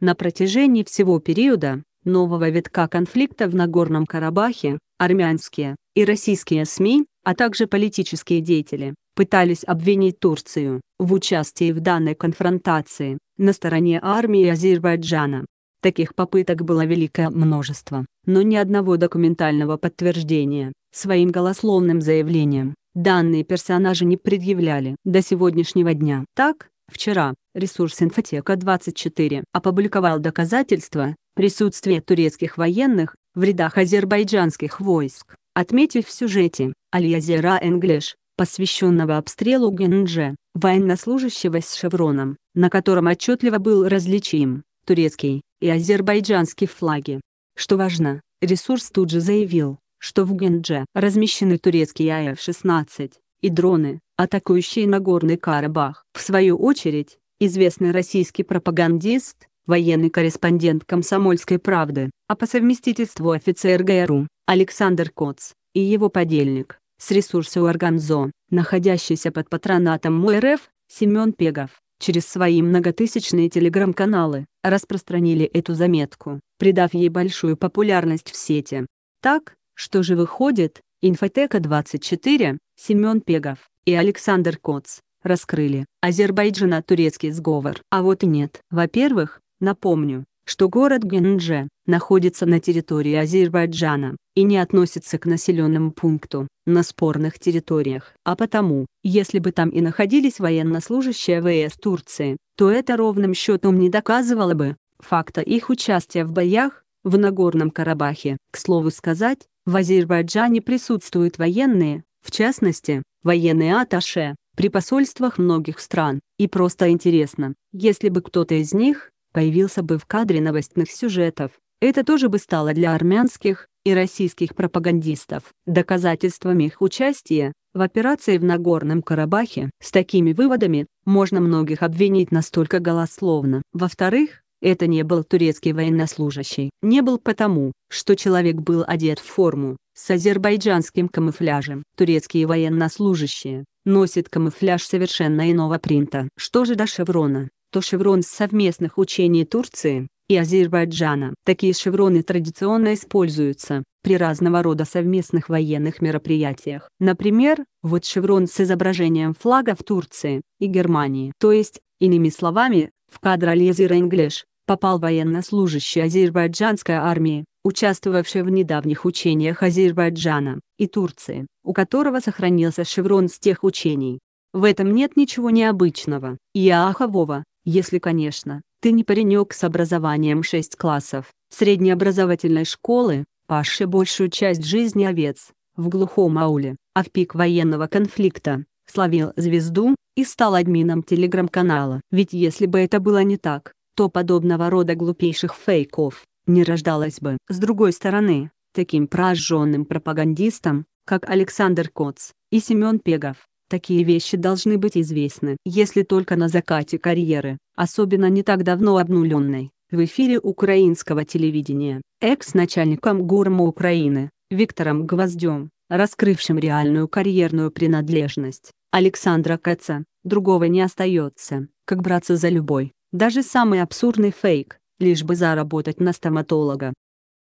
На протяжении всего периода нового витка конфликта в Нагорном Карабахе армянские и российские СМИ, а также политические деятели, пытались обвинить Турцию в участии в данной конфронтации на стороне армии Азербайджана. Таких попыток было великое множество, но ни одного документального подтверждения своим голословным заявлением данные персонажи не предъявляли до сегодняшнего дня. Так, Вчера ресурс «Инфотека-24» опубликовал доказательства присутствия турецких военных в рядах азербайджанских войск, отметив в сюжете «Аль-Язера Энглиш», посвященного обстрелу Генджи, военнослужащего с шевроном, на котором отчетливо был различим турецкий и азербайджанский флаги. Что важно, ресурс тут же заявил, что в Гендже размещены турецкие АФ-16 и дроны, атакующие Нагорный Карабах. В свою очередь, известный российский пропагандист, военный корреспондент «Комсомольской правды», а по совместительству офицер ГРУ, Александр Коц, и его подельник, с ресурса Органзо, находящийся под патронатом МУРФ, Семен Пегов, через свои многотысячные телеграм-каналы, распространили эту заметку, придав ей большую популярность в сети. Так, что же выходит, Инфотека 24, Семен Пегов, и Александр Коц, раскрыли Азербайджана-турецкий сговор. А вот и нет. Во-первых, напомню, что город Гендже находится на территории Азербайджана и не относится к населенному пункту на спорных территориях. А потому, если бы там и находились военнослужащие ВС Турции, то это ровным счетом не доказывало бы факта их участия в боях в Нагорном Карабахе. К слову сказать, в Азербайджане присутствуют военные, в частности, военные аташе, при посольствах многих стран, и просто интересно, если бы кто-то из них появился бы в кадре новостных сюжетов, это тоже бы стало для армянских и российских пропагандистов доказательством их участия в операции в Нагорном Карабахе. С такими выводами можно многих обвинить настолько голословно. Во-вторых, это не был турецкий военнослужащий. Не был потому, что человек был одет в форму, с азербайджанским камуфляжем. Турецкие военнослужащие носят камуфляж совершенно иного принта. Что же до шеврона, то шеврон с совместных учений Турции и Азербайджана. Такие шевроны традиционно используются при разного рода совместных военных мероприятиях. Например, вот шеврон с изображением флага в Турции и Германии. То есть, иными словами, в кадр Ализер English попал военнослужащий азербайджанской армии, участвовавший в недавних учениях Азербайджана и Турции, у которого сохранился шеврон с тех учений. В этом нет ничего необычного, и ахового, если, конечно, ты не паренек с образованием 6 классов, среднеобразовательной школы, паши большую часть жизни овец, в глухом ауле, а в пик военного конфликта, словил звезду, и стал админом телеграм-канала. Ведь если бы это было не так, то подобного рода глупейших фейков не рождалось бы. С другой стороны, таким прожженным пропагандистам, как Александр Коц и Семен Пегов, такие вещи должны быть известны. Если только на закате карьеры, особенно не так давно обнуленной, в эфире украинского телевидения, экс-начальником ГУРМа Украины, Виктором Гвоздем, раскрывшим реальную карьерную принадлежность Александра Кэтса, другого не остается, как браться за любой, даже самый абсурдный фейк, лишь бы заработать на стоматолога.